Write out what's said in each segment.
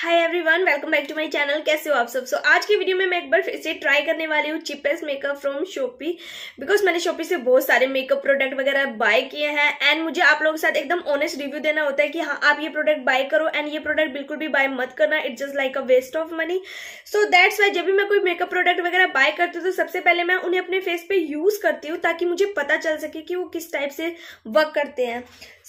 hi everyone welcome back to my channel कैसे हो आप सब सो so, आज की वीडियो में मैं एक बार फिर से ट्राई करने वाली हूँ cheapest makeup from Shopee because मैंने शोपी से बहुत सारे मेकअप प्रोडक्ट वगैरह बाय किए हैं एंड मुझे आप लोगों के साथ एकदम ऑनेस्ट रिव्यू देना होता है कि हाँ आप ये प्रोडक्ट बाय करो एंड ये प्रोडक्ट बिल्कुल भी बाय मत करना it's just like a waste of money so that's why जब भी मैं कोई मेकअप प्रोडक्ट वगैरह बाय करती हूँ तो सबसे पहले मैं उन्हें अपने फेस पे यूज करती हूँ ताकि मुझे पता चल सके कि वो किस टाइप से वर्क करते हैं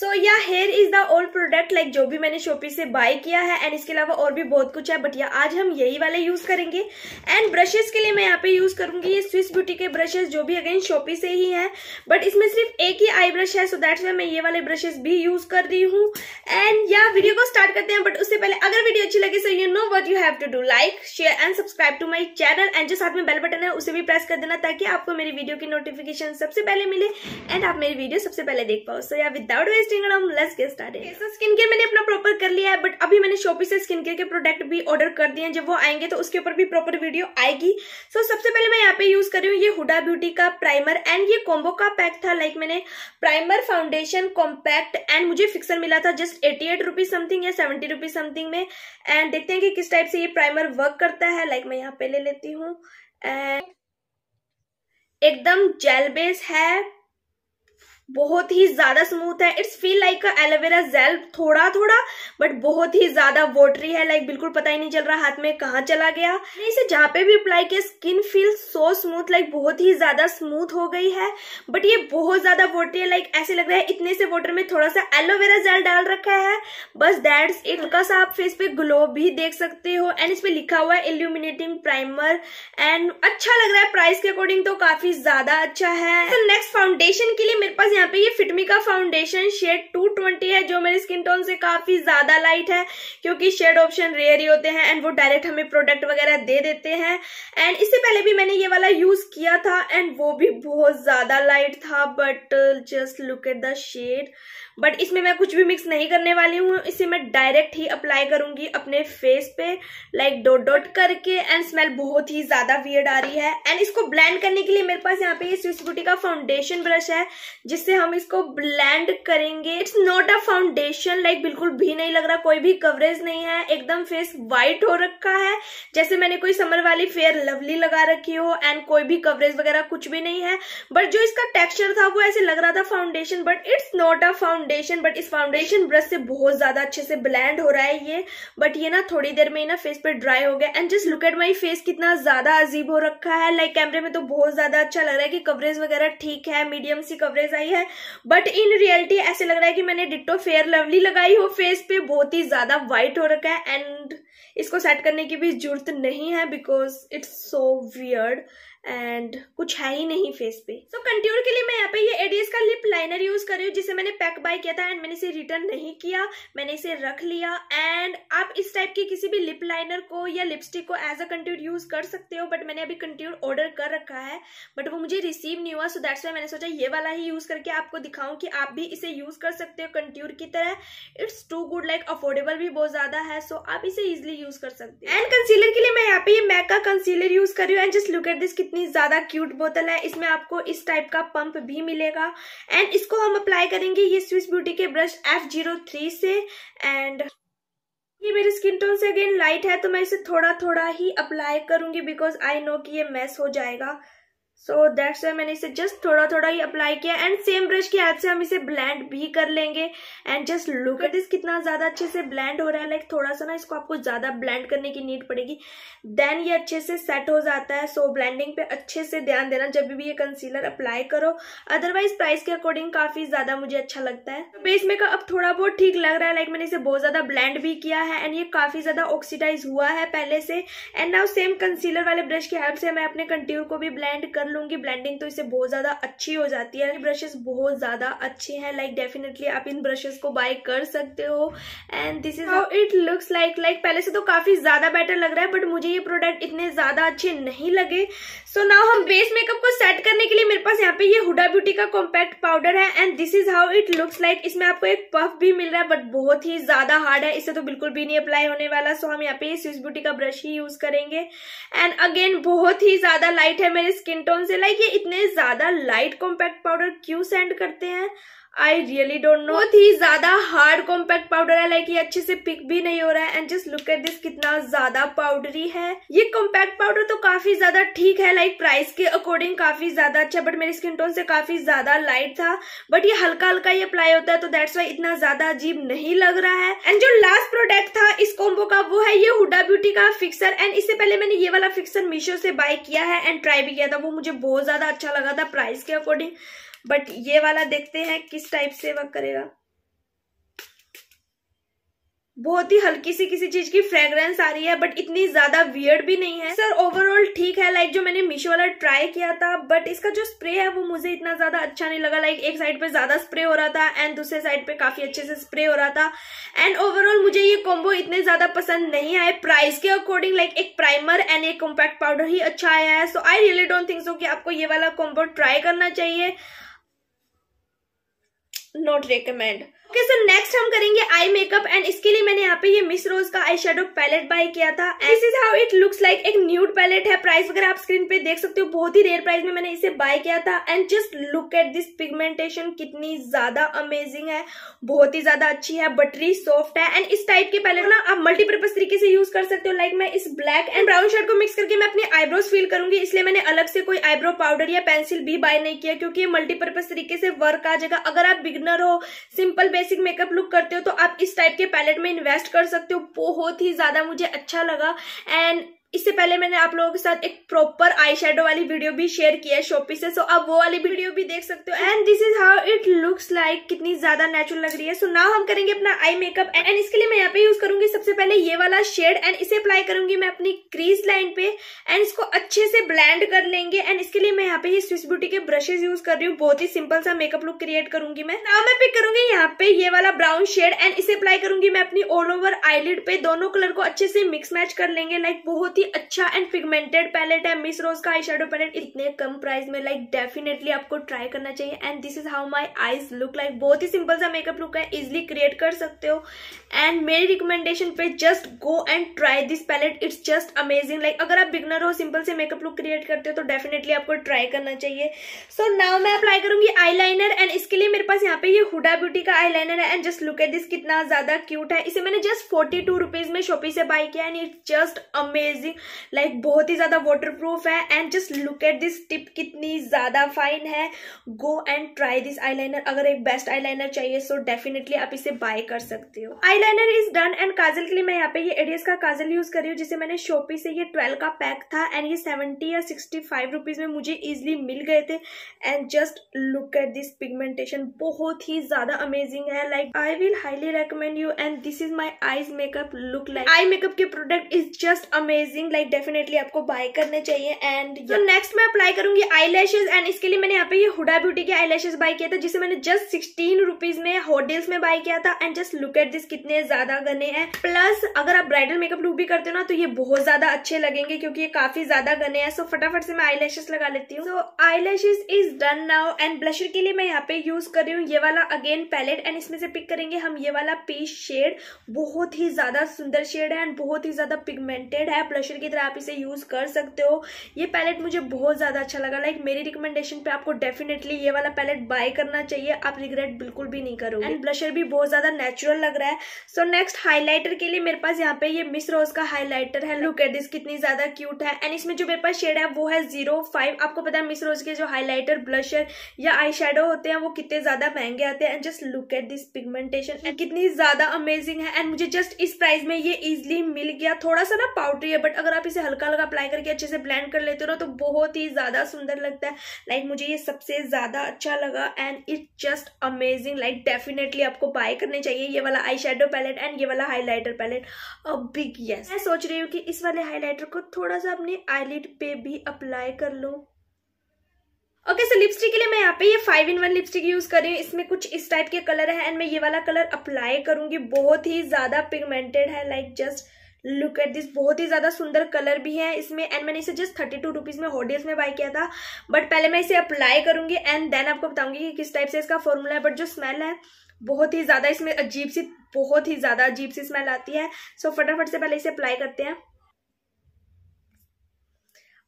so yeah here is the old product like जो भी मैंने शोपी से बाय किया है एंड इसके अलावा और भी बहुत कुछ है बट या आज हम यही वाले यूज करेंगे एंड ब्रशेस के लिए मैं यहाँ पे यूज करूंगी ये स्विस ब्यूटी के ब्रशेस जो भी अगेन शोपी से ही है बट इसमें सिर्फ एक ही आई ब्रश है सो दैट्स वे मैं ये वाले ब्रशेस भी यूज कर रही हूँ एंड या वीडियो को स्टार्ट करते हैं बट उससे पहले अगर वीडियो अच्छी लगे so you know what you have to do like share and subscribe to my channel and जो साथ में बेल बटन है उसे भी प्रेस कर देना ताकि आपको मेरी वीडियो की नोटिफिकेशन सबसे पहले मिले एंड आप मेरी वीडियो सबसे पहले देख पाओ सो या विदाउट वेस्ट मैंने अपना प्रॉपर कर लिया है बट अभी मैंने शॉपी से स्किन केयर के प्रोडक्ट भी ऑर्डर कर दिए हैं जब वो आएंगे तो उसके ऊपर भी प्रॉपर वीडियो आएगी सो so, सबसे पहले मैं यहाँ पे यूज कर रही हूँ ये हुडा ब्यूटी का प्राइमर एंड ये कॉम्बो का पैक था लाइक मैंने प्राइमर फाउंडेशन कॉम्पैक्ट एंड मुझे फिक्सर मिला था just eighty eight rupees something या सेवेंटी रुपीज समथिंग में एंड देखते हैं कि किस टाइप से ये प्राइमर वर्क करता है लाइक like, मैं यहाँ पे ले लेती हूँ एंड एकदम जेल बेस है बहुत ही ज्यादा स्मूथ है it's feel like aloe vera gel थोड़ा थोड़ा बट बहुत ही ज्यादा वोटरी है लाइक like, बिल्कुल पता ही नहीं चल रहा हाथ में कहा चला गया इसे जहां पे भी अप्लाई किया skin feel so smooth like बहुत ही ज्यादा स्मूथ हो गई है बट ये बहुत ज्यादा वोटरी है लाइक like, ऐसे लग रहा है इतने से वोटर में थोड़ा सा एलोवेरा जेल डाल रखा है बस दैट्स इट हल्का सा आप फेस पे ग्लो भी देख सकते हो एंड इस पे लिखा हुआ है इल्यूमिनेटिंग प्राइमर एंड अच्छा लग रहा है प्राइस के अकॉर्डिंग तो काफी ज्यादा अच्छा है नेक्स्ट so, फाउंडेशन के लिए मेरे पास यहाँ पे ये फिटमी का फाउंडेशन शेड 220 है जो मेरे स्किन टोन से काफी ज्यादा लाइट है क्योंकि शेड ऑप्शन रेयर ही होते हैं एंड वो डायरेक्ट हमें प्रोडक्ट वगैरह दे देते हैं एंड इससे पहले भी मैंने ये वाला यूज किया था एंड वो भी बहुत ज्यादा लाइट था but just look at the shade but इसमें मैं कुछ भी मिक्स नहीं करने वाली हूँ इसे मैं डायरेक्ट ही अप्लाई करूंगी अपने फेस पे लाइक डॉट डॉट करके एंड स्मेल बहुत ही ज्यादा वियर्ड आ रही है एंड इसको ब्लेंड करने के लिए मेरे पास यहाँ पे ये स्विस्ट ब्यूटी का फाउंडेशन ब्रश है जिस से हम इसको ब्लेंड करेंगे it's not a foundation like बिल्कुल भी नहीं लग रहा कोई भी कवरेज नहीं है एकदम फेस वाइट हो रखा है जैसे मैंने कोई समर वाली फेयर लवली लगा रखी हो एंड कोई भी कवरेज वगैरह कुछ भी नहीं है बट जो इसका टेक्सचर था वो ऐसे लग रहा था foundation but it's not a foundation but इस फाउंडेशन ब्रश से बहुत ज्यादा अच्छे से ब्लैंड हो रहा है ये बट ये ना थोड़ी देर में ही ना फेस पे ड्राई हो गया and just look at my face कितना ज्यादा अजीब हो रखा है लाइक like, कैमरे में तो बहुत ज्यादा अच्छा लग रहा है कि कवरेज वगैरह ठीक है मीडियम सी कवरेज आई है है बट इन रियलिटी ऐसे लग रहा है कि मैंने डिट्टो फेयर लवली लगाई हो फेस पे बहुत ही ज्यादा व्हाइट हो रखा है एंड इसको सेट करने की भी जरूरत नहीं है because it's so weird and कुछ है ही नहीं फेस पे सो so, कंट्यूर के लिए मैं यहाँ पे ये एडीएस का लिप लाइनर यूज कर रही हूँ जिसे मैंने पैक बाय किया था एंड मैंने इसे रिटर्न नहीं किया मैंने इसे रख लिया एंड आप इस टाइप के किसी भी लिप लाइनर को या लिपस्टिक को एज अ कंट्यूर यूज कर सकते हो बट मैंने अभी कंट्यूर ऑर्डर कर रखा है बट वो मुझे रिसीव नहीं हुआ सो दैट्स वाई मैंने सोचा ये वाला ही यूज करके आपको दिखाऊं कि आप भी इसे यूज कर सकते हो कंट्यूर की तरह it's too good like affordable भी बहुत ज्यादा है सो so आप इसे इजिली यूज कर सकते हो एंड कंसीलर के लिए मैं यहाँ पे ये मैक का कंसीलर यूज कर रही हूँ and just look at this कितनी कितनी ज्यादा क्यूट बोतल है इसमें आपको इस टाइप का पंप भी मिलेगा एंड इसको हम अप्लाई करेंगे ये स्विस ब्यूटी के ब्रश एफ जीरो थ्री से एंड ये मेरे स्किन टोन से अगेन लाइट है तो मैं इसे थोड़ा थोड़ा ही अप्लाई करूंगी बिकॉज आई नो कि ये मैस हो जाएगा सो दैट्स वाई मैंने इसे जस्ट थोड़ा थोड़ा ही अप्लाई किया एंड सेम ब्रश की हाथ से हम इसे ब्लेंड भी कर लेंगे and just look at this कितना ज़्यादा अच्छे से ब्लेंड हो रहा है लाइक like, थोड़ा सा ना इसको आपको ज़्यादा ब्लेंड करने की नीड पड़ेगी देन ये अच्छे से सेट हो जाता है सो so, ब्लेंडिंग पे अच्छे से ध्यान देना जब भी ये कंसीलर अप्लाई करो अदरवाइज प्राइस के अकॉर्डिंग काफ़ी ज़्यादा मुझे अच्छा लगता है तो बेस मेकअप अब थोड़ा बहुत ठीक लग रहा है लाइक like, मैंने इसे बहुत ज़्यादा ब्लेंड भी किया है एंड ये काफ़ी ज़्यादा ऑक्सीडाइज हुआ है पहले से एंड नाउ सेम कंसीलर वाले ब्रश की हेल्प से मैं अपने कंट्यूर को भी ब्लेंड कर कर लूँगी ब्लेंडिंग तो इसे बहुत ज़्यादा अच्छी हो जाती है ब्रशेस बहुत ज़्यादा अच्छे हैं लाइक डेफिनेटली आप इन ब्रशेस को बाय कर सकते हो and this is how it looks like like पहले से तो काफ़ी ज़्यादा बेटर लग रहा है बट मुझे ये प्रोडक्ट इतने ज़्यादा अच्छे नहीं लगे सो so नाउ हम बेस मेकअप को सेट करने के लिए मेरे पास यहाँ पे ये हुडा ब्यूटी का कॉम्पैक्ट पाउडर है and this is how it looks like इसमें आपको एक पफ भी मिल रहा है बट बहुत ही ज़्यादा हार्ड है इससे तो बिल्कुल भी नहीं अप्लाई होने वाला सो so हम यहाँ पे स्विस ब्यूटी का ब्रश ही यूज़ करेंगे एंड अगेन बहुत ही ज़्यादा लाइट है मेरे स्किन टोन से लाइक ये इतने ज्यादा लाइट कॉम्पैक्ट पाउडर क्यों सेंड करते हैं आई रियली डोंट नो बहुत ही ज्यादा हार्ड कॉम्पैक्ट पाउडर है लाइक ये अच्छे से पिक भी नहीं हो रहा है and just look at this कितना ज्यादा पाउडरी है ये कॉम्पैक्ट पाउडर तो काफी ज्यादा ठीक है लाइक प्राइस के अकॉर्डिंग काफी ज्यादा अच्छा बट मेरे स्किन टोन से काफी ज्यादा लाइट था बट ये हल्का हल्का ही अप्लाई होता है तो दैट्स वाई इतना ज्यादा अजीब नहीं लग रहा है एंड जो लास्ट प्रोडक्ट था इस कॉम्बो का वो है ये हुडा ब्यूटी का फिक्सर एंड इससे पहले मैंने ये वाला फिक्सर मीशो से बाय किया है एंड ट्राई भी किया था वो मुझे बहुत ज्यादा अच्छा लगा था प्राइस के अकॉर्डिंग बट ये वाला देखते हैं किस टाइप से वर्क करेगा बहुत ही हल्की सी किसी चीज की फ्रेग्रेंस आ रही है बट इतनी ज्यादा वियर्ड भी नहीं है सर ओवरऑल ठीक है लाइक जो मैंने मीशो वाला ट्राई किया था बट इसका जो स्प्रे है वो मुझे इतना ज्यादा अच्छा नहीं लगा लाइक एक साइड पे ज्यादा स्प्रे हो रहा था एंड दूसरे साइड पे काफी अच्छे से स्प्रे हो रहा था एंड ओवरऑल मुझे ये कॉम्बो इतने ज्यादा पसंद नहीं आए प्राइस के अकॉर्डिंग लाइक एक प्राइमर एंड एक कॉम्पैक्ट पाउडर ही अच्छा आया है so I really don't think so कि आपको ये वाला कॉम्बो ट्राई करना चाहिए not recommend okay sir next हम करेंगे आई मेकअप एंड इसके लिए मैंने यहाँ पे ये मिस रोज का आई शेडो पैलेट बाय किया था this is how it looks like एक न्यूड पैलेट है प्राइस वगैरह आप स्क्रीन पे देख सकते हो बहुत ही रेयर प्राइस में मैंने इसे बाय किया था and just look at this pigmentation कितनी ज्यादा अमेजिंग है बहुत ही ज्यादा अच्छी है बटरी सॉफ्ट है एंड इस टाइप के पैलेट ना आप मल्टीपर्पज तरीके से यूज कर सकते हो लाइक मैं इस ब्लैक एंड ब्राउन शेड को मिक्स करके मैं अपनी आईब्रोज फील करूंगी इसलिए मैंने अलग से कोई आईब्रो पाउडर या पेंसिल भी बाय नहीं किया क्योंकि ये मल्टीपर्पज तरीके से वर्क आ जाएगा अगर आप बिगनर हो सिंपल बेसिक मेकअप लुक करते हो तो आप इस टाइप के पैलेट में इन्वेस्ट कर सकते हो बहुत ही ज्यादा मुझे अच्छा लगा एंड इससे पहले मैंने आप लोगों के साथ एक प्रॉपर आई शेडो वाली वीडियो भी शेयर किया है शॉपी से सो आप वो वाली वीडियो भी देख सकते हो and this is how it looks like कितनी ज्यादा नेचुरल लग रही है सो so नाउ हम करेंगे अपना आई मेकअप एंड इसके लिए मैं यहाँ पे यूज करूंगी सबसे पहले ये वाला शेड एंड इसे अप्लाई करूंगी मैं अपनी क्रीज लाइन पे एंड इसको अच्छे से ब्लैंड कर लेंगे एंड इसके लिए मैं यहाँ पे स्विस ब्यूटी के ब्रशेज यूज कर रही हूँ बहुत ही सिंपल सा मेकअप लुक क्रिएट करूंगी मैं नाउ मैं पिक करूंगी यहाँ पे ये वाला ब्राउन शेड एंड इसे अप्लाई करूंगी मैं अपनी ऑल ओवर आईलिड पे दोनों कलर को अच्छे से मिक्स मैच कर लेंगे लाइक बहुत बहुत ही अच्छा एंड पिगमेंटेड पैलेट है मिस रोज का आई शेडो पैलेट इतने कम प्राइस में लाइक डेफिनेटली आपको ट्राई करना चाहिए and this is how my eyes look like बहुत ही सिंपल सा मेकअप लुक है इजिली क्रिएट कर सकते हो एंड मेरी रिकमेंडेशन पे just go and try this palette it's just amazing like अगर आप बिगनर हो सिंपल से मेकअप लुक क्रिएट करते हो तो डेफिनेटली आपको ट्राई करना चाहिए सो so, नाउ मैं अप्लाई करूंगी आई लाइनर एंड इसके लिए मेरे पास यहाँ पे ये हुडा ब्यूटी का आई लाइनर है एंड जस्ट लुक है दिस कितना ज्यादा क्यूट है इसे मैंने जस्ट फोर्टी टू रुपीज में शॉपी से बाई किया and it's just amazing amazing like बहुत ही ज़्यादा वाटरप्रूफ है and just look at this tip कितनी ज़्यादा फाइन है go and try this eyeliner अगर एक बेस्ट आईलाइनर चाहिए सो so डेफिनेटली आप इसे बाय कर सकते हो आईलाइनर इज डन एंड काजल के लिए मैं यहाँ पे ये एडियस का काजल यूज कर रही हूँ जिसे मैंने शोपी से ये ट्वेल्व का पैक था एंड ये सेवेंटी या सिक्सटी फाइव रुपीज़ में मुझे इजिली मिल गए थे and just look at this pigmentation बहुत ही ज़्यादा अमेजिंग है like I will highly recommend you and this is my eyes makeup look like eye makeup के product is just amazing amazing like definitely आपको buy करने चाहिए and तो next मैं अप्लाई करूंगी आई एंड इसके लिए मैंने यहाँ पे ये हुडा ब्यूटी के आई बाय किया था जिसे मैंने जस्ट सिक्सटीन रुपीज में हॉट में बाय किया था and just look at this कितने ज्यादा घने हैं प्लस अगर आप ब्राइडल मेकअप लुक भी करते हो ना तो ये बहुत ज्यादा अच्छे लगेंगे क्योंकि ये काफी ज्यादा घने हैं सो फटाफट से मैं आई लगा लेती हूँ so eye is done now and blusher के लिए मैं यहाँ पे यूज कर रही हूँ ये वाला अगेन पैलेट एंड इसमें से पिक करेंगे हम ये वाला पीस शेड बहुत ही ज्यादा सुंदर शेड है एंड बहुत ही ज्यादा पिगमेंटेड है ब्लश फाउंडेशन की तरह आप इसे यूज़ कर सकते हो ये पैलेट मुझे बहुत ज़्यादा अच्छा लगा लाइक मेरी रिकमेंडेशन पे आपको डेफिनेटली ये वाला पैलेट बाय करना चाहिए आप रिग्रेट बिल्कुल भी नहीं करोगे एंड ब्लशर भी बहुत ज़्यादा नेचुरल लग रहा है सो नेक्स्ट हाईलाइटर के लिए मेरे पास यहाँ पे ये मिस रोज का हाईलाइटर है लुक एट दिस कितनी ज़्यादा क्यूट है एंड इसमें जो मेरे पास शेड है वो है जीरो आपको पता है मिस रोज के जो हाईलाइटर ब्लशर या आई होते हैं वो कितने ज़्यादा महंगे आते हैं and just look at this pigmentation and कितनी ज़्यादा अमेजिंग है एंड मुझे जस्ट इस प्राइस में ये इजिली मिल गया थोड़ा सा ना पाउडरी है बट बट अगर आप इसे हल्का हल्का अप्लाई करके अच्छे से ब्लेंड कर लेते हो ना तो बहुत ही ज़्यादा सुंदर लगता है लाइक like, मुझे ये सबसे ज़्यादा अच्छा लगा and it just amazing like definitely आपको बाय करने चाहिए ये वाला आई पैलेट एंड ये वाला highlighter palette a big yes मैं सोच रही हूँ कि इस वाले हाईलाइटर को थोड़ा सा अपने आईलिड पे भी अप्लाई कर लो okay okay, so so lipstick के लिए मैं यहाँ पे ये five in one lipstick use कर रही हूँ इसमें कुछ इस टाइप के कलर है एंड मैं ये वाला कलर अप्लाई करूंगी बहुत ही ज्यादा पिगमेंटेड है like like just look at this बहुत ही ज़्यादा सुंदर कलर भी है इसमें एंड मैंने इसे जस्ट थर्टी टू रुपीज़ में होडीज में बाई किया था बट पहले मैं इसे अप्लाई करूंगी एंड देन आपको बताऊंगी कि किस टाइप से इसका फॉर्मूला है बट जो स्मेल है बहुत ही ज़्यादा इसमें अजीब सी बहुत ही ज़्यादा अजीब सी स्मेल आती है सो so, फटाफट से पहले इसे अप्लाई करते हैं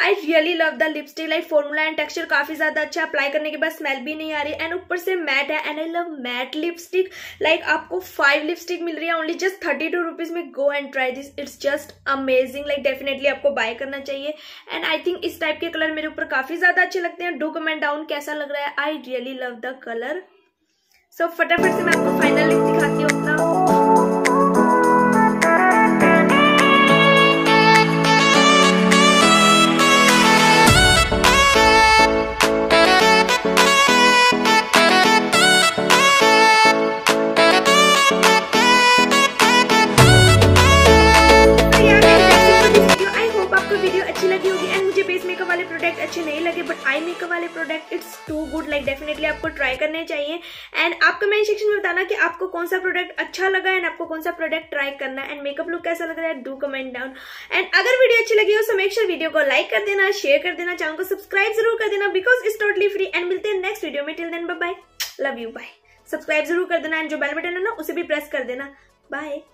I really love the lipstick like formula and texture काफी ज्यादा अच्छा अप्लाई करने के बाद स्मेल भी नहीं आ रही एंड ऊपर से मैट है and I love matte lipstick like आपको फाइव लिपस्टिक मिल रही है only just thirty two rupees में go and try this it's just amazing like definitely आपको बाय करना चाहिए एंड आई थिंक इस टाइप के कलर मेरे ऊपर काफी ज्यादा अच्छे लगते हैं डू कमेंट डाउन कैसा लग रहा है I really love the colour so फटाफट से मैं आपको फाइनल दिखाती हूँ अपना है एंड आप कमेंट सेक्शन में बताना कि आपको कौन सा प्रोडक्ट अच्छा लगा एंड आपको कौन सा प्रोडक्ट ट्राई करना एंड मेकअप लुक कैसा लग रहा है डू कमेंट डाउन एंड अगर वीडियो अच्छी लगी हो तो मेक श्योर वीडियो को लाइक कर देना शेयर कर देना चैनल को सब्सक्राइब जरूर कर देना because it totally free and मिलते हैं नेक्स्ट वीडियो में till then bye love you bye subscribe जरूर कर देना एंड जो बेल बटन है ना उसे भी प्रेस कर देना बाय